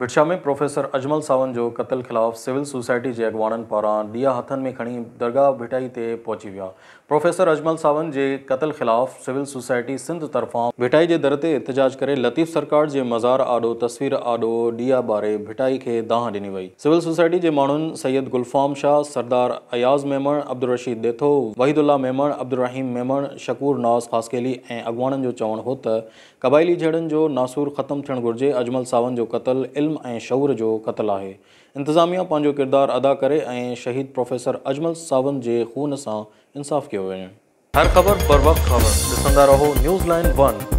बिट्छा में प्रोफेसर अजमल सावन जो कत्ल खिलाफ़ सिविल सोसाइटी के अॻुवाणनि पारां ॾीआ हथनि में खणी दरगाह भिटाई ते पहुची विया प्रोफेसर अजमल सावन जे कत्ल खिलाफ़ सिविल सोसाइटी सिंध तरफ़ां भिटाई जे दर ते इतिजाज करे लतीफ़ सरकार जे मज़ार आॾो तस्वीर आॾो डीआ बारे भिटाई खे दाह ॾिनी वई सिविल सोसाइटी जे माण्हुनि सैयद गुलफ़ाम शाह सरदार अयाज़ मेमण अब्दुल रशीद देथो वहिदु मेमण रहीम मेमण शकूर नास ख़ासकेली ऐं अॻुवाणनि जो चवणु हो त क़बाइली जहिड़नि जो नासूर ख़तमु थियणु घुरिजे अजमल सावन जो कतलु इल इल्म ऐं शौर जो क़तलु आहे इंतिज़ामिया पंहिंजो किरदारु अदा करे शहीद प्रोफेसर अजमल सावन के खून से इंसाफ़ किया वञे हर ख़बर बर वक़्तु ख़बर रहो न्यूज़ लाइन वन